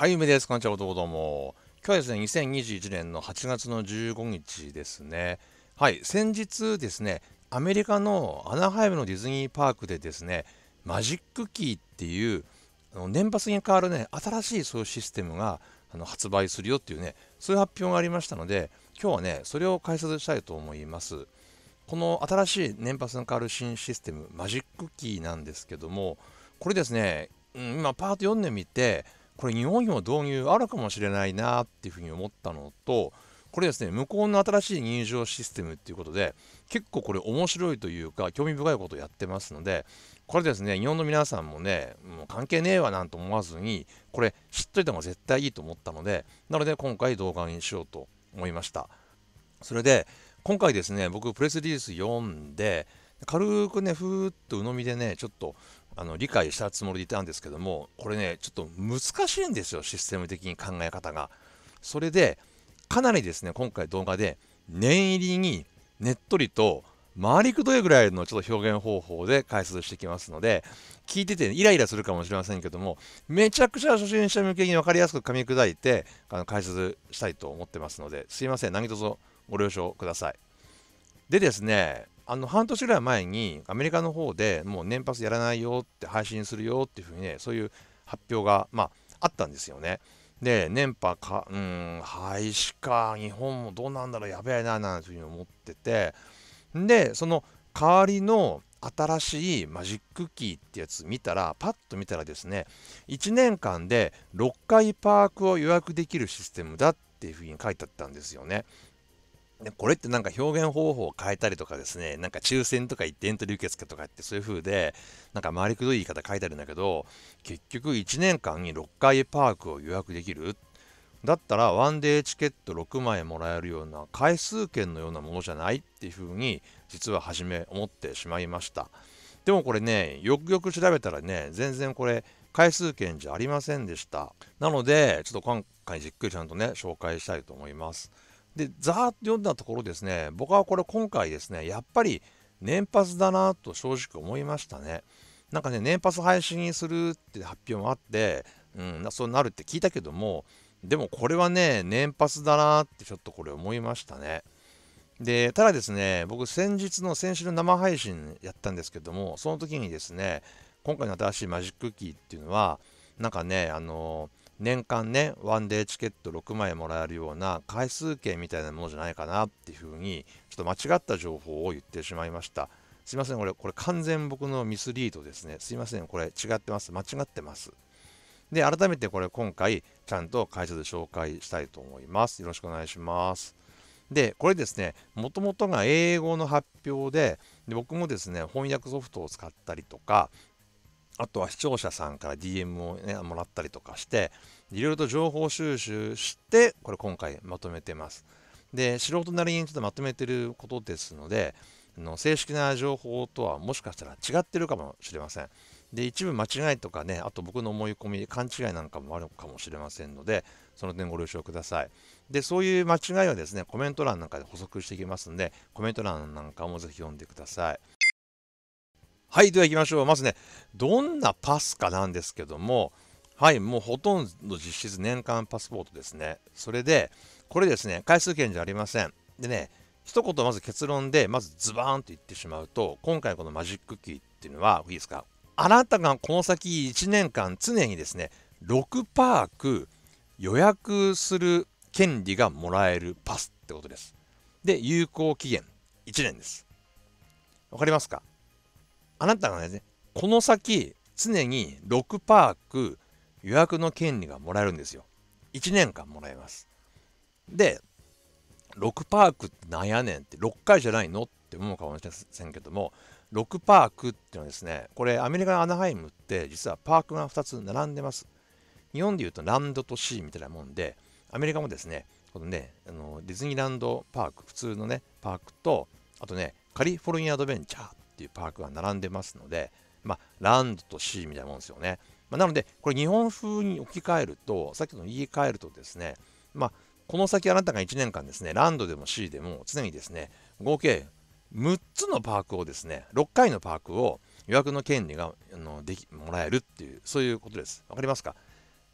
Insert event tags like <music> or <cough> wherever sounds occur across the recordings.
はい、梅です。こんにちは、どうもどうも。今日はですね、2021年の8月の15日ですね。はい、先日ですね、アメリカのアナハイムのディズニーパークでですね、マジックキーっていう、あの年パスに変わるね、新しいそういうシステムがあの発売するよっていうね、そういう発表がありましたので、今日はね、それを解説したいと思います。この新しい年パスに変わる新システム、マジックキーなんですけども、これですね、うん、今パート4年見て、これ日本にも導入あるかもしれないなっていうふうに思ったのとこれですね向こうの新しい入場システムっていうことで結構これ面白いというか興味深いことをやってますのでこれですね日本の皆さんもねもう関係ねえわなんて思わずにこれ知っといた方が絶対いいと思ったのでなので今回動画にしようと思いましたそれで今回ですね僕プレスリリース読んで軽くねふーっと鵜呑みでねちょっとあの理解したつもりでいたんですけどもこれねちょっと難しいんですよシステム的に考え方がそれでかなりですね今回動画で念入りにねっとりと回りくどいぐらいのちょっと表現方法で解説してきますので聞いててイライラするかもしれませんけどもめちゃくちゃ初心者向けに分かりやすく噛み砕いてあの解説したいと思ってますのですいません何卒ご了承くださいでですねあの半年ぐらい前にアメリカの方でもう年パスやらないよって配信するよっていうふうにねそういう発表がまああったんですよね。で年波かうん廃止か日本もどうなんだろうやべえななんていうふうに思っててでその代わりの新しいマジックキーってやつ見たらパッと見たらですね1年間で6回パークを予約できるシステムだっていうふうに書いてあったんですよね。これってなんか表現方法を変えたりとかですね、なんか抽選とか言ってエントリー受付とかってそういう風で、なんか回りくどい言い方書いてあるんだけど、結局1年間に6回パークを予約できる。だったらワンデーチケット6枚もらえるような回数券のようなものじゃないっていう風に実は初め思ってしまいました。でもこれね、よくよく調べたらね、全然これ回数券じゃありませんでした。なので、ちょっと今回じっくりちゃんとね、紹介したいと思います。で、ざーっと読んだところですね、僕はこれ今回ですね、やっぱり年発だなと正直思いましたね。なんかね、年発配信にするって発表もあって、うん、そうなるって聞いたけども、でもこれはね、年発だなってちょっとこれ思いましたね。で、ただですね、僕先日の先週の生配信やったんですけども、その時にですね、今回の新しいマジックキーっていうのは、なんかね、あの年間ね、ワンデーチケット6枚もらえるような回数券みたいなものじゃないかなっていうふうに、ちょっと間違った情報を言ってしまいました。すいません、これ、これ完全僕のミスリードですね。すいません、これ違ってます。間違ってます。で、改めてこれ今回、ちゃんと会社で紹介したいと思います。よろしくお願いします。で、これですね、もともとが英語の発表でで、僕もですね、翻訳ソフトを使ったりとか、あとは視聴者さんから DM を、ね、もらったりとかして、いろいろと情報収集して、これ今回まとめてます。で、素人なりにちょっとまとめてることですので、の正式な情報とはもしかしたら違ってるかもしれません。で、一部間違いとかね、あと僕の思い込み、勘違いなんかもあるかもしれませんので、その点ご了承ください。で、そういう間違いはですね、コメント欄なんかで補足していきますんで、コメント欄なんかもぜひ読んでください。はい、では行きましょう。まずね、どんなパスかなんですけども、はい、もうほとんど実質年間パスポートですね。それで、これですね、回数券じゃありません。でね、一言まず結論で、まずズバーンと言ってしまうと、今回このマジックキーっていうのは、いいですかあなたがこの先1年間常にですね、6パーク予約する権利がもらえるパスってことです。で、有効期限1年です。わかりますかあなたがね、この先、常に6パーク予約の権利がもらえるんですよ。1年間もらえます。で、6パークってなんやねんって、6回じゃないのって思うかもしれませんけども、6パークっていうのはですね、これアメリカのアナハイムって実はパークが2つ並んでます。日本でいうとランドとシーみたいなもんで、アメリカもですね、このね、あのディズニーランドパーク、普通のね、パークと、あとね、カリフォルニアアドベンチャーていうパークが並んでますので、まあ、ランドとシーみたいなもんですよね。まあ、なので、これ日本風に置き換えると、さっきの言い換えるとですね、まあ、この先あなたが1年間ですね、ランドでも C でも常にですね、合計6つのパークをですね、6回のパークを予約の権利があのできもらえるっていう、そういうことです。わかりますか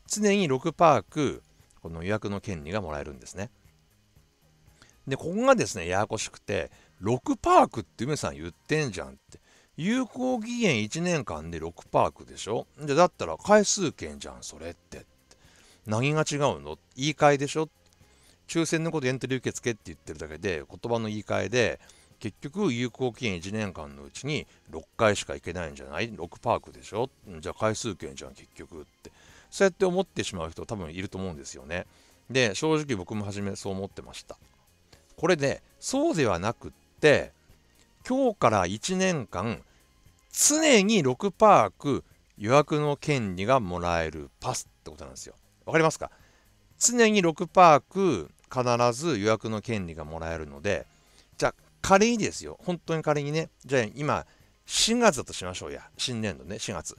常に6パーク、この予約の権利がもらえるんですね。で、ここがですね、ややこしくて、6パークって梅さん言ってんじゃんって。有効期限1年間で6パークでしょじゃだったら回数券じゃん、それって。何が違うの言い換えでしょ抽選のことエントリー受付って言ってるだけで、言葉の言い換えで、結局有効期限1年間のうちに6回しか行けないんじゃない ?6 パークでしょじゃあ回数券じゃん結局って。そうやって思ってしまう人多分いると思うんですよね。で、正直僕も初めそう思ってました。これで、そうではなくっ、今日から1年間、常に6パーク予約の権利がもらえるパスってことなんですよ。わかりますか常に6パーク必ず予約の権利がもらえるので、じゃあ仮にですよ、本当に仮にね、じゃあ今4月だとしましょうや、新年度ね、4月。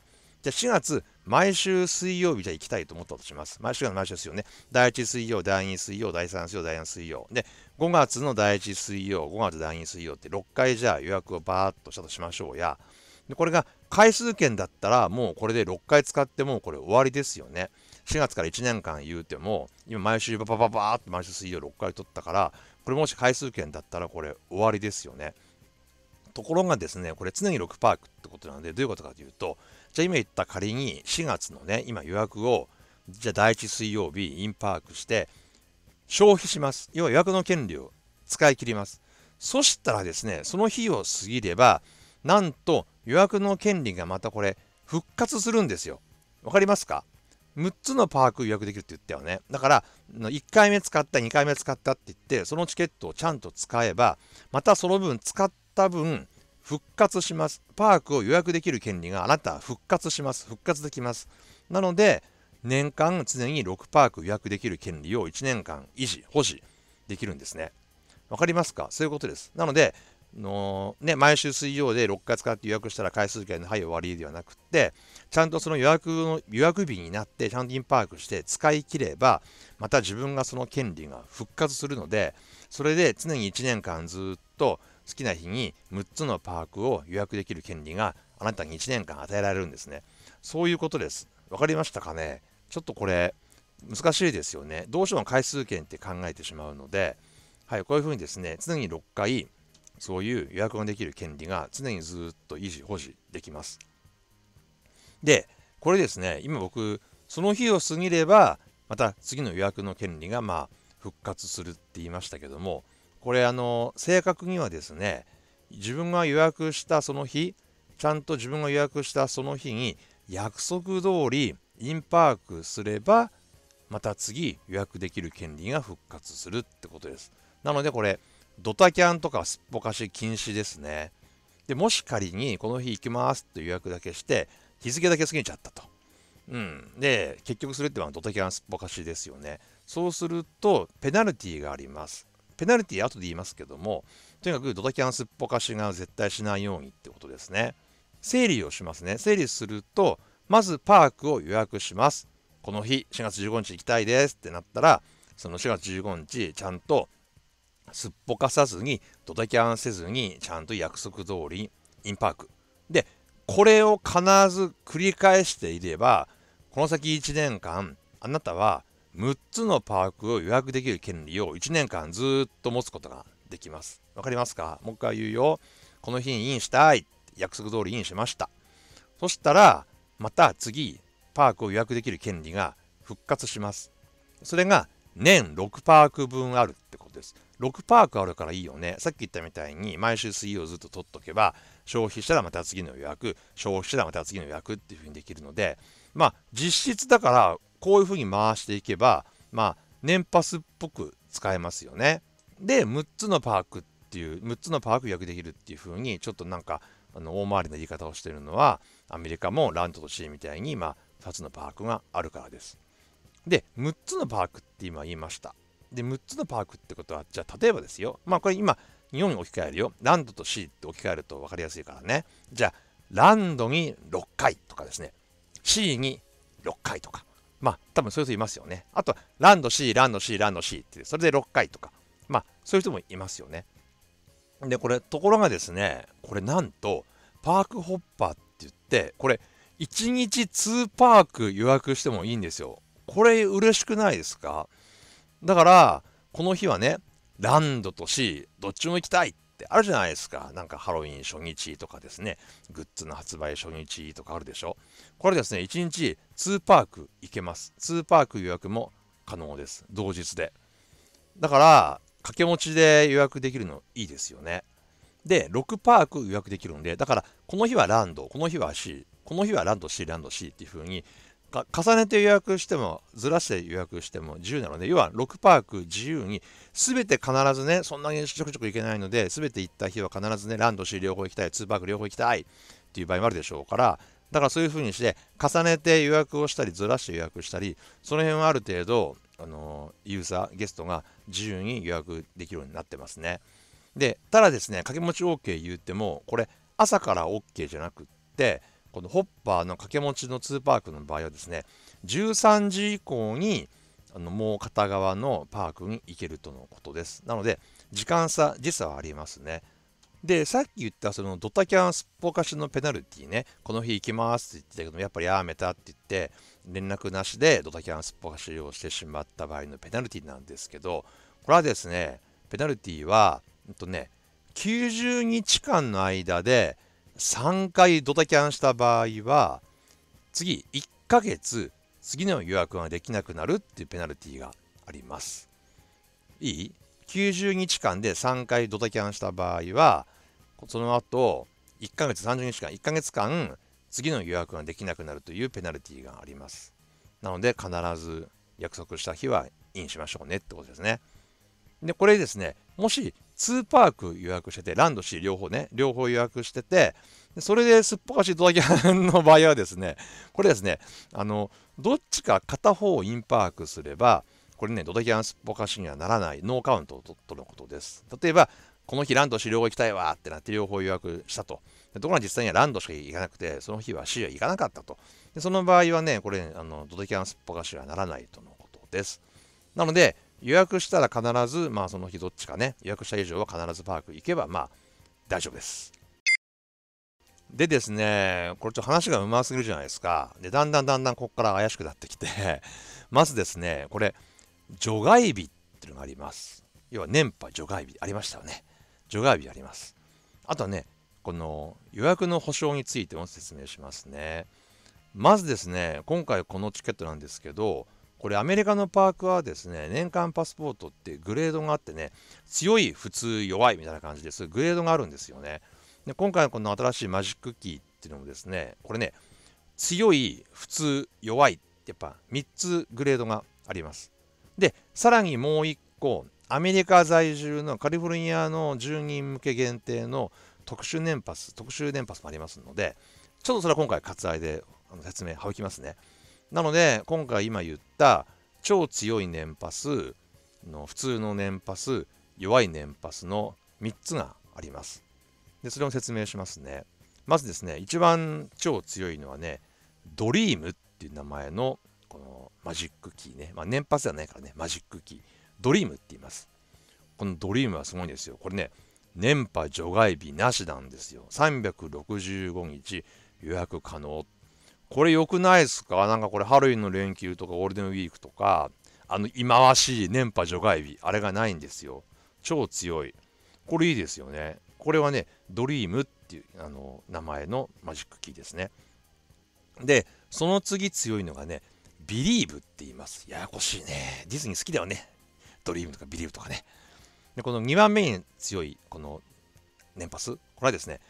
じゃ4月、毎週水曜日じゃ行きたいと思ったとします。毎週が毎週ですよね。第1水曜、第2水曜、第3水曜、第4水曜。で、5月の第1水曜、5月第2水曜って6回じゃあ予約をバーっとしたとしましょうや。で、これが回数券だったらもうこれで6回使ってもうこれ終わりですよね。4月から1年間言うても、今毎週ババババーって毎週水曜6回取ったから、これもし回数券だったらこれ終わりですよね。ところがですね、これ常に6パークってことなので、どういうことかというと、じゃあ今言った仮に4月のね、今予約を、じゃあ第1水曜日インパークして、消費します。要は予約の権利を使い切ります。そしたらですね、その日を過ぎれば、なんと予約の権利がまたこれ、復活するんですよ。わかりますか ?6 つのパーク予約できるって言ったよね。だから、1回目使った、2回目使ったって言って、そのチケットをちゃんと使えば、またその分使った分、復活します。パークを予約できる権利があなた復活します。復活できます。なので、年間常に6パーク予約できる権利を1年間維持、保持できるんですね。わかりますかそういうことです。なので、のね、毎週水曜で6月からって予約したら回数券のはい終わりではなくて、ちゃんとその予約の予約日になって、ちゃんとインパークして使い切れば、また自分がその権利が復活するので、それで常に1年間ずっと好きな日に6つのパークを予約できる権利があなたに1年間与えられるんですね。そういうことです。わかりましたかねちょっとこれ難しいですよね。どうしても回数券って考えてしまうので、はい、こういうふうにですね、常に6回そういう予約ができる権利が常にずっと維持、保持できます。で、これですね、今僕、その日を過ぎれば、また次の予約の権利がまあ復活するって言いましたけども、これあの正確にはですね自分が予約したその日ちゃんと自分が予約したその日に約束通りインパークすればまた次予約できる権利が復活するってことですなのでこれドタキャンとかすっぽかし禁止ですねでもし仮にこの日行きますって予約だけして日付だけ過ぎちゃったとうん、で結局それってのはドタキャンすっぽかしですよねそうするとペナルティーがありますペナルティー後で言いますけども、とにかくドタキャンすっぽかしが絶対しないようにってことですね。整理をしますね。整理すると、まずパークを予約します。この日、4月15日行きたいですってなったら、その4月15日、ちゃんとすっぽかさずに、ドタキャンせずに、ちゃんと約束通り、インパーク。で、これを必ず繰り返していれば、この先1年間、あなたは6つのパークを予約できる権利を1年間ずっと持つことができます。わかりますかもう一回言うよ。この日にインしたい。約束通りインしました。そしたら、また次、パークを予約できる権利が復活します。それが年6パーク分あるってことです。6パークあるからいいよね。さっき言ったみたいに、毎週水曜ずっと取っとけば、消費したらまた次の予約、消費したらまた次の予約っていうふうにできるので、まあ、実質だからこういうふうに回していけば、まあ、年パスっぽく使えますよね。で、6つのパークっていう、6つのパーク予約できるっていうふうに、ちょっとなんか、あの大回りの言い方をしてるのは、アメリカもランドとシーみたいに、まあ、2つのパークがあるからです。で、6つのパークって今言いました。で、6つのパークってことは、じゃあ例えばですよ。まあこれ今、日本に置き換えるよ。ランドとシーって置き換えると分かりやすいからね。じゃあ、ランドに6回とかですね。シーに6回とか。まあ、多分そういう人いますよね。あとは、ランド C、ランド C、ランド C って、それで6回とか、まあ、そういう人もいますよね。で、これ、ところがですね、これなんと、パークホッパーって言って、これ、1日2パーク予約してもいいんですよ。これ、嬉しくないですかだから、この日はね、ランドと C、どっちも行きたいっってあるじゃないですか。なんかハロウィン初日とかですね、グッズの発売初日とかあるでしょ。これですね、1日2パーク行けます。2パーク予約も可能です。同日で。だから、掛け持ちで予約できるのいいですよね。で、6パーク予約できるんで、だから、この日はランド、この日は C、この日はランド C、ランド C っていう風に、重ねて予約してもずらして予約しても自由なので要は6パーク自由に全て必ずねそんなにちょくちょく行けないので全て行った日は必ずねランドシー両方行きたい2パーク両方行きたいっていう場合もあるでしょうからだからそういうふうにして重ねて予約をしたりずらして予約したりその辺はある程度あのユーザーゲストが自由に予約できるようになってますねでただですね掛け持ち OK 言ってもこれ朝から OK じゃなくってこのホッパーの掛け持ちの2パークの場合はですね、13時以降にあのもう片側のパークに行けるとのことです。なので、時間差、時差はありますね。で、さっき言ったそのドタキャンすっぽかしのペナルティね、この日行きますって言ってたけども、やっぱりやめたって言って、連絡なしでドタキャンすっぽかしをしてしまった場合のペナルティなんですけど、これはですね、ペナルティは、えっとね、90日間の間で3回ドタキャンした場合は、次1ヶ月、次の予約ができなくなるっていうペナルティがあります。いい ?90 日間で3回ドタキャンした場合は、その後、1ヶ月30日間、1ヶ月間、次の予約ができなくなるというペナルティがあります。なので、必ず約束した日はインしましょうねってことですね。で、これですね、もし2パーク予約してて、ランド C 両方ね、両方予約してて、それですっぽかしドタキャンの場合はですね、これですね、あの、どっちか片方をインパークすれば、これね、ドタキャンすっぽかしにはならない、ノーカウントとのことです。例えば、この日ランド C 両方行きたいわってなって両方予約したと。ところが実際にはランドしか行かなくて、その日は C は行かなかったと。でその場合はね、これ、あのドタキャンすっぽかしにはならないとのことです。なので、予約したら必ず、まあ、その日どっちかね、予約した以上は必ずパーク行けば、まあ、大丈夫です。でですね、これちょっと話がうますぎるじゃないですか。で、だんだんだんだんここから怪しくなってきて <laughs> まずですね、これ、除外日っていうのがあります。要は年波除外日ありましたよね。除外日あります。あとはね、この予約の保証についても説明しますね。まずですね、今回このチケットなんですけど、これアメリカのパークはですね、年間パスポートってグレードがあってね、強い、普通、弱いみたいな感じです。グレードがあるんですよね。で今回のこの新しいマジックキーっていうのもですね、これね、強い、普通、弱いってやっぱ3つグレードがあります。で、さらにもう1個、アメリカ在住のカリフォルニアの住人向け限定の特殊年パス、特殊年パスもありますので、ちょっとそれは今回割愛で説明省きますね。なので、今回今言った超強い年パス、の普通の年パス、弱い年パスの3つがあります。で、それを説明しますね。まずですね、一番超強いのはね、ドリームっていう名前のこのマジックキーね。まあ、年パスじゃないからね、マジックキー。ドリームって言います。このドリームはすごいんですよ。これね、年波除外日なしなんですよ。365日予約可能っこれ良くないですかなんかこれハロウィンの連休とかゴールデンウィークとか、あの忌まわしい年波除外日、あれがないんですよ。超強い。これいいですよね。これはね、ドリームっていうあの名前のマジックキーですね。で、その次強いのがね、ビリーブって言います。ややこしいね。ディズニー好きだよね。ドリームとかビリーブとかね。で、この2番目に強い、この年パス。これはですね、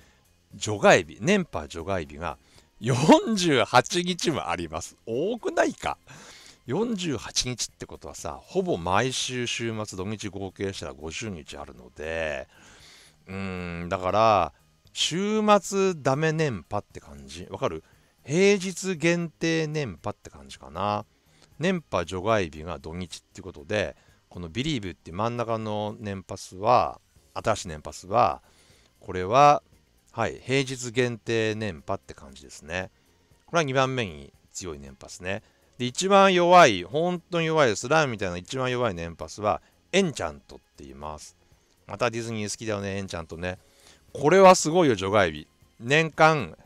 除外日、年波除外日が48日もあります。多くないか。48日ってことはさ、ほぼ毎週週末、土日合計したら50日あるので、うーん、だから、週末ダメ年波って感じ。わかる平日限定年波って感じかな。年波除外日が土日ってことで、このビリーブって真ん中の年パスは、新しい年パスは、これははい、平日限定年波って感じですね。これは2番目に強い年パスね。で、一番弱い、本当に弱いです。ランみたいな一番弱い年パスは、エンチャントって言います。またディズニー好きだよね、エンチャントね。これはすごいよ、除外日。年間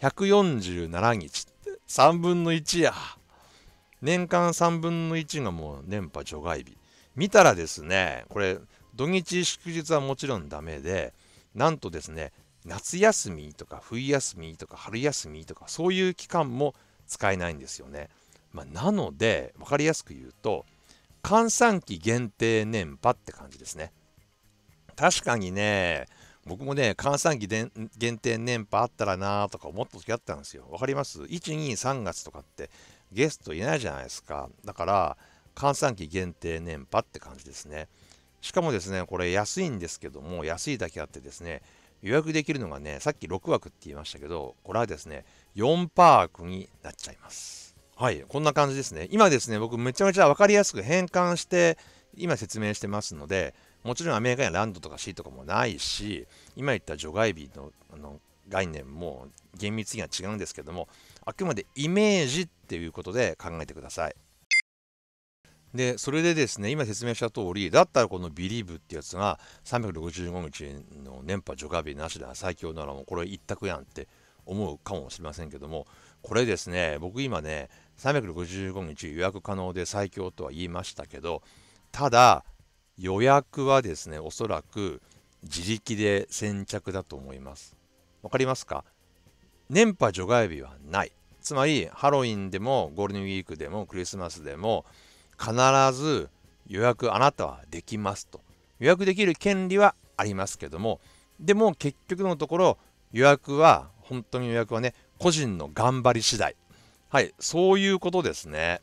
147日って、3分の1や。年間3分の1がもう年波除外日。見たらですね、これ、土日祝日はもちろんダメで、なんとですね、夏休みとか冬休みとか春休みとかそういう期間も使えないんですよね。まあ、なので分かりやすく言うと閑散期限定年波って感じですね。確かにね僕もね閑散期限定年波あったらなとか思った時あったんですよ。分かります ?123 月とかってゲストいないじゃないですか。だから閑散期限定年波って感じですね。しかもですねこれ安いんですけども安いだけあってですね予約できるのがね、さっき6枠って言いましたけど、これはですね、4パークになっちゃいます。はい、こんな感じですね。今ですね、僕めちゃめちゃ分かりやすく変換して、今説明してますので、もちろんアメリカにはランドとかシーとかもないし、今言った除外日のあの概念も厳密には違うんですけども、あくまでイメージっていうことで考えてください。でそれでですね今説明した通りだったらこの「Believe」ってやつが365日の年波除外日なしで最強ならもうこれ一択やんって思うかもしれませんけどもこれですね僕今ね365日予約可能で最強とは言いましたけどただ予約はですねおそらく自力で先着だと思いますわかりますか年波除外日はないつまりハロウィンでもゴールデンウィークでもクリスマスでも必ず予約あなたはできますと。予約できる権利はありますけども、でも結局のところ予約は、本当に予約はね、個人の頑張り次第。はい、そういうことですね。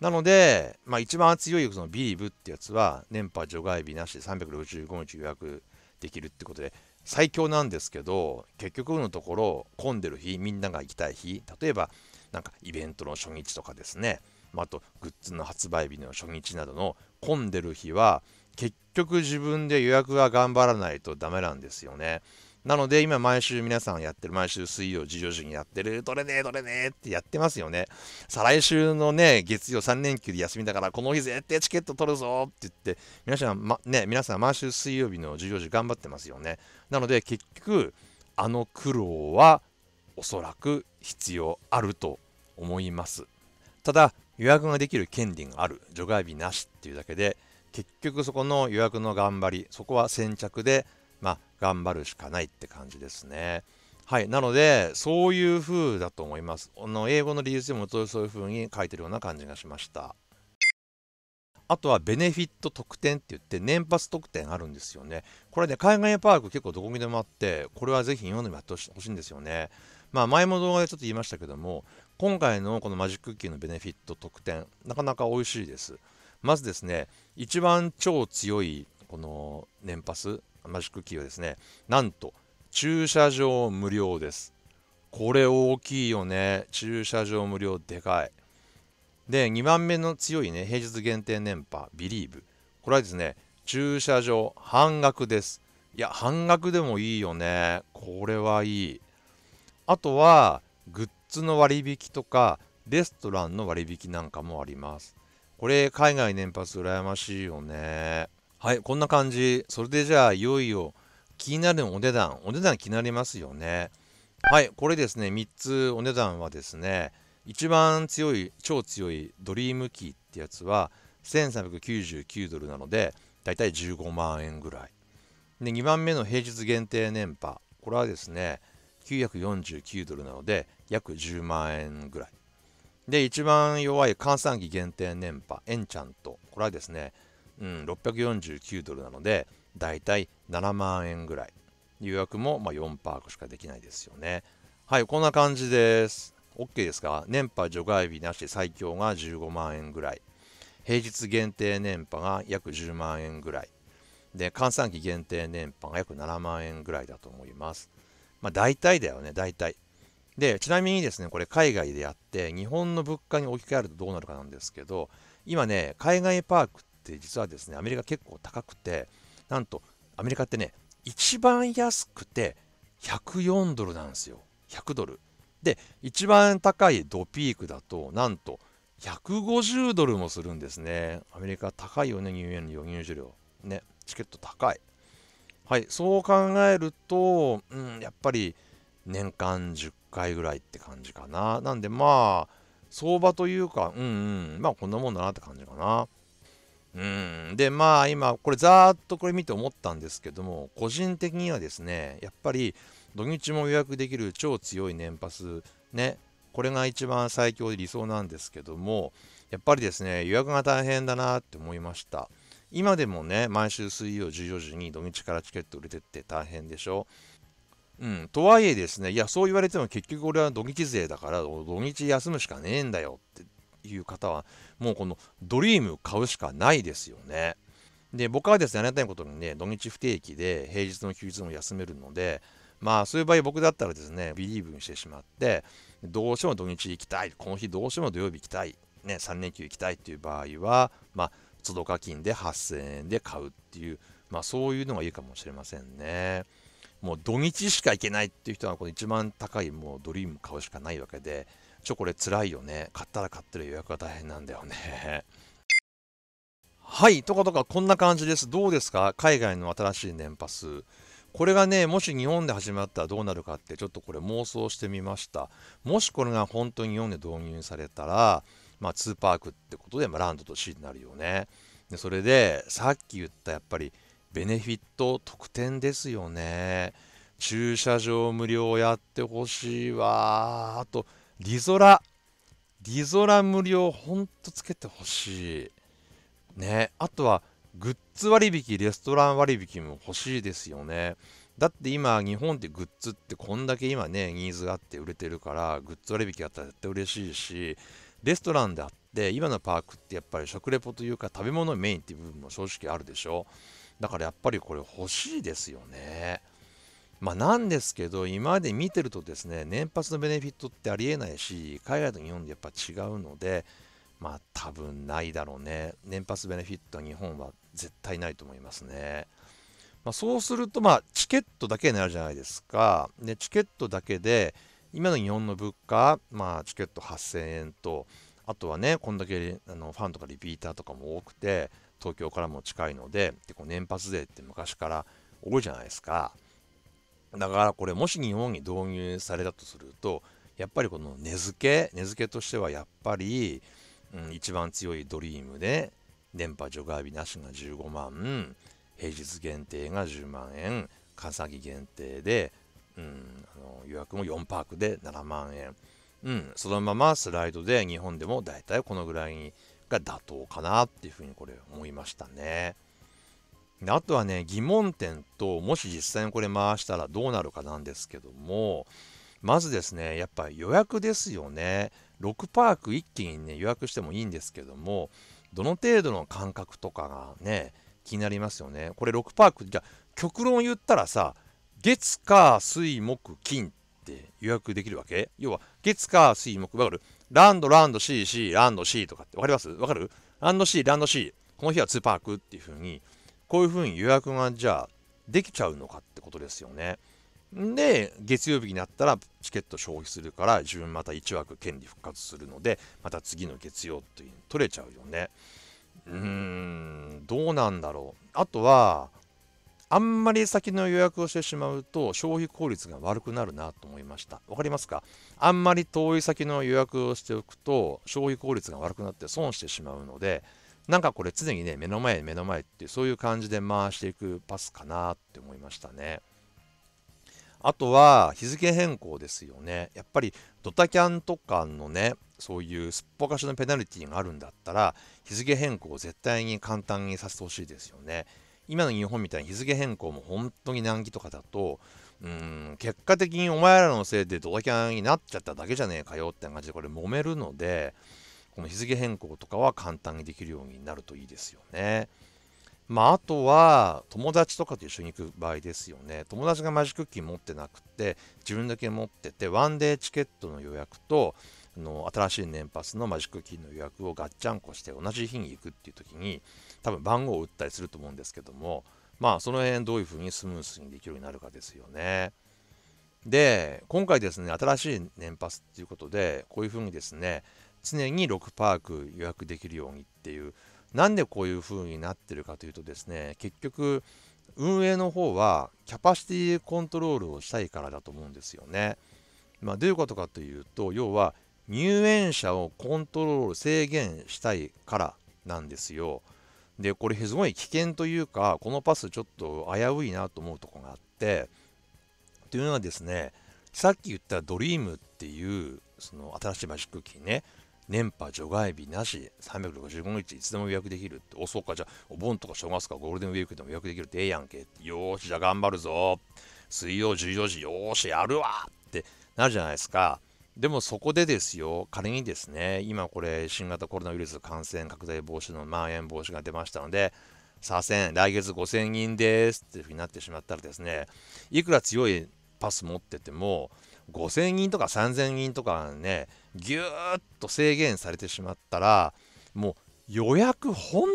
なので、まあ、一番強いそのビーブってやつは、年波除外日なしで365日予約できるってことで、最強なんですけど、結局のところ、混んでる日、みんなが行きたい日、例えば、なんかイベントの初日とかですね、まあ、あとグッズの発売日の初日などの混んでる日は結局自分で予約は頑張らないとダメなんですよね。なので今毎週皆さんやってる、毎週水曜14時にやってる、どれねえどれねえってやってますよね。再来週のね、月曜3連休で休みだからこの日絶対チケット取るぞって言って、皆さん、ま、ね、皆さん毎週水曜日の14時頑張ってますよね。なので結局、あの苦労はおそらく必要あると思います。ただ、予約ができる権利がある、除外日なしっていうだけで、結局そこの予約の頑張り、そこは先着で、まあ、頑張るしかないって感じですね。はい。なので、そういう風だと思います。あの英語の理由でもそういう風に書いてるような感じがしました。あとはベネフィット特典って言って年発特典あるんですよね。これね、海外パーク結構どこにでもあって、これはぜひ今でもやってほしいんですよね。まあ前も動画でちょっと言いましたけども、今回のこのマジックキーのベネフィット特典、なかなか美味しいです。まずですね、一番超強いこの年パス、マジックキーはですね、なんと駐車場無料です。これ大きいよね。駐車場無料でかい。で、2番目の強いね、平日限定年波、ビリーブ。これはですね、駐車場半額です。いや、半額でもいいよね。これはいい。あとは、グッ靴の割引とかレストランの割引なんかもあります。これ海外年発羨ましいよね。はい、こんな感じ。それでじゃあいよいよ気になるお値段。お値段気になりますよね。はい、これですね、3つお値段はですね、一番強い、超強いドリームキーってやつは1399ドルなので、だいたい15万円ぐらい。で、2番目の平日限定年波。これはですね、949ドルなので、約10万円ぐらい。で、一番弱い換算期限定年波、エンチャント。これはですね、うん、649ドルなので、だいたい7万円ぐらい。予約もまあ4パークしかできないですよね。はい、こんな感じです。OK ですか年波除外日なし最強が15万円ぐらい。平日限定年波が約10万円ぐらい。で、換算期限定年波が約7万円ぐらいだと思います。まあ大体だよね、大体。で、ちなみにですね、これ海外でやって、日本の物価に置き換えるとどうなるかなんですけど、今ね、海外パークって実はですね、アメリカ結構高くて、なんと、アメリカってね、一番安くて104ドルなんですよ。100ドル。で、一番高いドピークだと、なんと、150ドルもするんですね。アメリカ高いよね、入園料、入場料。ね、チケット高い。はい、そう考えると、うん、やっぱり年間10回ぐらいって感じかな。なんでまあ、相場というか、うんうん、まあこんなもんだなって感じかな。うん、でまあ今これざーっとこれ見て思ったんですけども個人的にはですねやっぱり土日も予約できる超強い年パスねこれが一番最強で理想なんですけどもやっぱりですね予約が大変だなって思いました今でもね毎週水曜14時に土日からチケット売れてって大変でしょうん、とはいえですね、いや、そう言われても結局俺は土日勢だから、土日休むしかねえんだよっていう方は、もうこのドリーム買うしかないですよね。で、僕はですね、ありがたいことにね、土日不定期で平日の休日も休めるので、まあそういう場合僕だったらですね、ビリーブにしてしまって、どうしても土日行きたい、この日どうしても土曜日行きたい、ね、3連休行きたいっていう場合は、まあ、都度課金で8000円で買うっていう、まあそういうのがいいかもしれませんね。もう土日しか行けないっていう人はこの一番高いもうドリーム買うしかないわけでちょこれ辛いよね買ったら買ってる予約が大変なんだよね <laughs> はいとかとかこんな感じですどうですか海外の新しい年パスこれがねもし日本で始まったらどうなるかってちょっとこれ妄想してみましたもしこれが本当に日本で導入されたらまあ2パークってことで、まあ、ランドと C になるよねでそれでさっき言ったやっぱりベネフィット特典ですよね。駐車場無料やってほしいわ。あと、リゾラ。リゾラ無料、ほんとつけてほしい。ね。あとは、グッズ割引、レストラン割引も欲しいですよね。だって今、日本ってグッズってこんだけ今ね、ニーズがあって売れてるから、グッズ割引あったら絶対嬉しいし、レストランであって、今のパークってやっぱり食レポというか食べ物メインっていう部分も正直あるでしょ。だからやっぱりこれ欲しいですよね。まあ、なんですけど、今まで見てるとですね、年発のベネフィットってありえないし、海外と日本でやっぱ違うので、まあ多分ないだろうね。年発ベネフィットは日本は絶対ないと思いますね。まあ、そうすると、まあ、チケットだけになるじゃないですか。で、チケットだけで、今の日本の物価、まあ、チケット8000円と、あとはね、こんだけあのファンとかリピーターとかも多くて、東京からも近いので、結構年発税って昔から多いじゃないですか。だからこれもし日本に導入されたとすると、やっぱりこの根付け、根付けとしてはやっぱり、うん、一番強いドリームで、電波除外日なしが15万、平日限定が10万円、笠木限定で、うん、あの予約も4パークで7万円、うん、そのままスライドで日本でも大体このぐらいにが妥当かなっていうふうにこれ思いましたね。あとはね、疑問点と、もし実際にこれ回したらどうなるかなんですけども、まずですね、やっぱ予約ですよね。6パーク一気にね、予約してもいいんですけども、どの程度の間隔とかがね、気になりますよね。これ6パーク、じゃあ、極論言ったらさ、月、火、水、木、金って予約できるわけ要は、月、火、水、木、わかるランド、ランド、CC、ランド、C とかって、わかりますわかるランド C、ランド C、この日は2パークっていう風に、こういう風に予約がじゃあできちゃうのかってことですよね。で、月曜日になったらチケット消費するから、自分また1枠権利復活するので、また次の月曜っていう取れちゃうよね。うーん、どうなんだろう。あとは、あんまり先の予約をしてしまうと消費効率が悪くなるなと思いました。わかりますかあんまり遠い先の予約をしておくと消費効率が悪くなって損してしまうので、なんかこれ常にね、目の前目の前ってそういう感じで回していくパスかなって思いましたね。あとは日付変更ですよね。やっぱりドタキャンとかのね、そういうすっぽかしのペナルティがあるんだったら、日付変更を絶対に簡単にさせてほしいですよね。今の日本みたいに日付変更も本当に難儀とかだと、うん、結果的にお前らのせいでドタキャンになっちゃっただけじゃねえかよって感じでこれ揉めるので、この日付変更とかは簡単にできるようになるといいですよね。まあ、あとは友達とかと一緒に行く場合ですよね。友達がマジックッキー持ってなくて、自分だけ持ってて、ワンデーチケットの予約と、の新しい年パスのマジックキーの予約をガッチャンコして同じ日に行くっていう時に多分番号を打ったりすると思うんですけどもまあその辺どういうふうにスムースにできるようになるかですよね。で今回ですね新しい年パスっていうことでこういうふうにですね常に6パーク予約できるようにっていうなんでこういうふうになってるかというとですね結局運営の方はキャパシティコントロールをしたいからだと思うんですよね。まあ、どういうことかというと要は入園者をコントロール制限したいからなんですよ。でこれすごい危険というかこのパスちょっと危ういなと思うとこがあってというのはですねさっき言ったドリームっていうその新しいマジック機ね年波除外日なし365日いつでも予約できるっておそうかじゃあお盆とか正月とかゴールデンウィークでも予約できるってええやんけよーしじゃあ頑張るぞ水曜14時よーしやるわってなるじゃないですか。でもそこでですよ、仮にですね、今これ、新型コロナウイルス感染拡大防止のまん延防止が出ましたので、左遷、来月5000人ですっていうふうになってしまったらですね、いくら強いパス持ってても、5000人とか3000人とかね、ぎゅーっと制限されてしまったら、もう予約本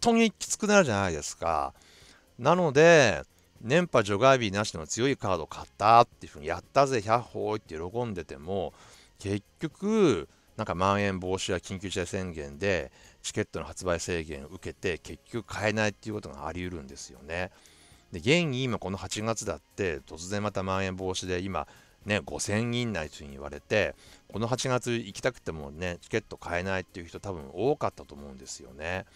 当にきつくなるじゃないですか。なので、年波除外日なしの強いカード買ったっていうふうにやったぜ100いって喜んでても結局なんかまん延防止や緊急事態宣言でチケットの発売制限を受けて結局買えないっていうことがあり得るんですよね。で現に今この8月だって突然またまん延防止で今ね5000人内というふうに言われてこの8月行きたくてもねチケット買えないっていう人多分多かったと思うんですよね。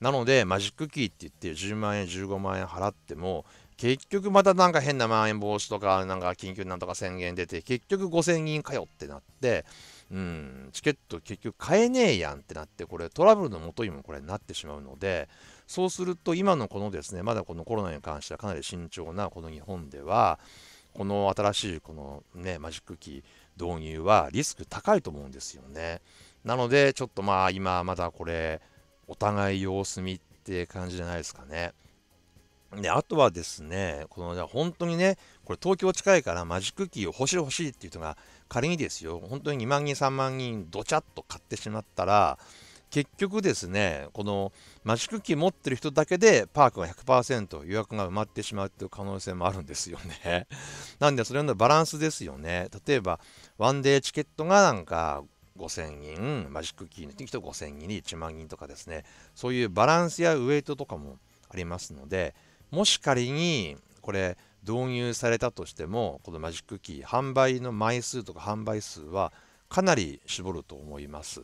なのでマジックキーって言って10万円15万円払っても結局またなんか変なまん延防止とか、なんか緊急なんとか宣言出て、結局5000人かよってなって、うん、チケット結局買えねえやんってなって、これトラブルのもとにもこれなってしまうので、そうすると今のこのですね、まだこのコロナに関してはかなり慎重なこの日本では、この新しいこのね、マジック機導入はリスク高いと思うんですよね。なので、ちょっとまあ今まだこれ、お互い様子見って感じじゃないですかね。で、あとはですね、この、じゃ本当にね、これ東京近いからマジックキーを欲しい欲しいっていう人が仮にですよ、本当に2万人、3万人、どちゃっと買ってしまったら、結局ですね、このマジックキー持ってる人だけでパークが100%予約が埋まってしまうという可能性もあるんですよね。<laughs> なんで、それのバランスですよね。例えば、ワンデーチケットがなんか5000人、マジックキーの人5000人に1万人とかですね、そういうバランスやウエイトとかもありますので、もし仮にこれ導入されたとしてもこのマジックキー販売の枚数とか販売数はかなり絞ると思います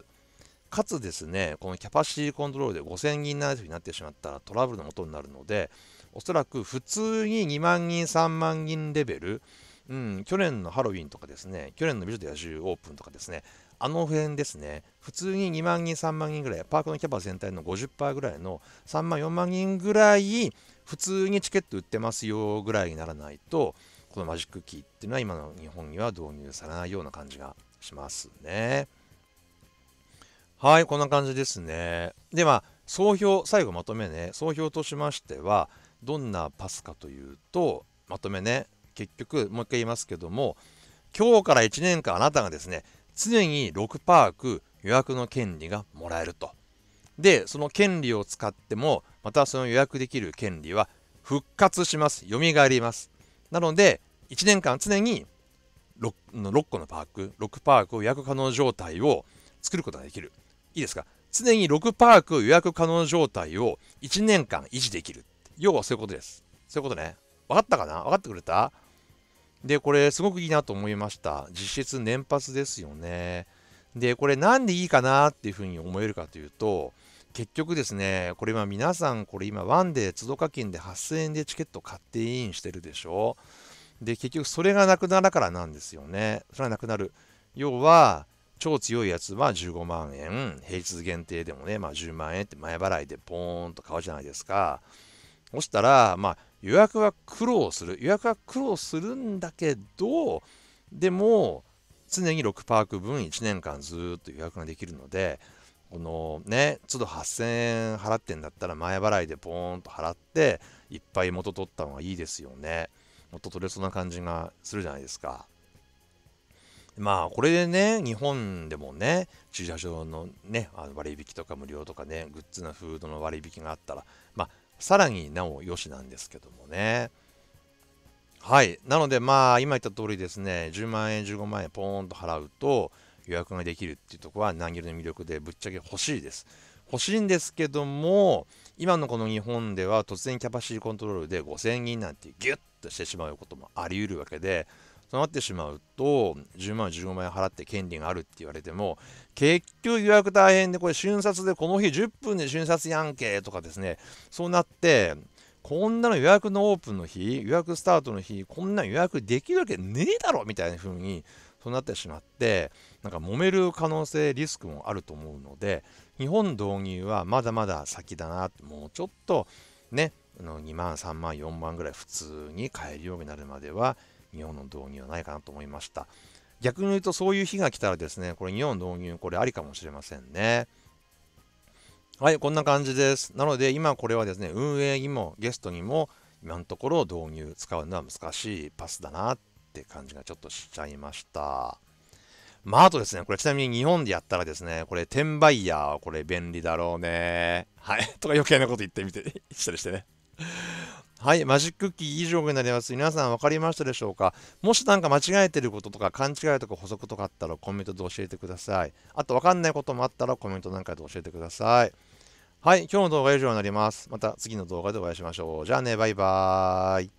かつですねこのキャパシティコントロールで5000人なになってしまったらトラブルの元になるのでおそらく普通に2万人3万人レベルうん、去年のハロウィンとかですね、去年の美女と野獣オープンとかですね、あの辺ですね、普通に2万人、3万人ぐらい、パークのキャパ全体の50%ぐらいの3万、4万人ぐらい、普通にチケット売ってますよぐらいにならないと、このマジックキーっていうのは今の日本には導入されないような感じがしますね。はい、こんな感じですね。で、は、総評、最後まとめね、総評としましては、どんなパスかというと、まとめね、結局、もう一回言いますけども、今日から1年間あなたがですね、常に6パーク予約の権利がもらえると。で、その権利を使っても、またその予約できる権利は復活します。蘇ります。なので、1年間常に 6, 6個のパーク、6パークを予約可能状態を作ることができる。いいですか常に6パーク予約可能状態を1年間維持できる。要はそういうことです。そういうことね。分かったかな分かってくれたで、これすごくいいなと思いました。実質年発ですよね。で、これなんでいいかなっていうふうに思えるかというと、結局ですね、これ今皆さん、これ今ワンデー都度課金で8000円でチケット買ってインしてるでしょ。で、結局それがなくなるからなんですよね。それがなくなる。要は、超強いやつは15万円、平日限定でもね、まあ10万円って前払いでポーンと買うじゃないですか。そしたら、まあ予約は苦労する予約は苦労するんだけどでも常に6パーク分1年間ずっと予約ができるのでこのね都度8000円払ってんだったら前払いでボーンと払っていっぱい元取った方がいいですよね元取れそうな感じがするじゃないですかまあこれでね日本でもね駐車場のねあの割引とか無料とかねグッズのフードの割引があったらまあさらになおよしなんですけどもね。はい。なので、まあ、今言った通りですね、10万円、15万円、ポーンと払うと予約ができるっていうところは、ギルの魅力でぶっちゃけ欲しいです。欲しいんですけども、今のこの日本では突然キャパシティコントロールで5000人なんてギュッとしてしまうこともあり得るわけで、となってしまうと、10万、15万円払って権利があるって言われても、結局予約大変で、これ瞬殺で、この日10分で瞬殺やんけとかですね、そうなって、こんなの予約のオープンの日、予約スタートの日、こんな予約できるわけねえだろみたいな風に、そうなってしまって、なんか揉める可能性、リスクもあると思うので、日本導入はまだまだ先だな、もうちょっとね、2万、3万、4万ぐらい普通に買えるようになるまでは、日本の導入はないかなと思いました。逆に言うとそういう日が来たらですね、これ日本導入、これありかもしれませんね。はい、こんな感じです。なので今これはですね、運営にもゲストにも今のところ導入、使うのは難しいパスだなって感じがちょっとしちゃいました。まあ、あとですね、これちなみに日本でやったらですね、これ転売ヤーはこれ便利だろうね。はい。とか余計なこと言ってみて、したりしてね。はい、マジックキー以上になります。皆さん分かりましたでしょうかもし何か間違えてることとか勘違いとか補足とかあったらコメントで教えてください。あと分かんないこともあったらコメントなんかで教えてください。はい、今日の動画は以上になります。また次の動画でお会いしましょう。じゃあね、バイバーイ。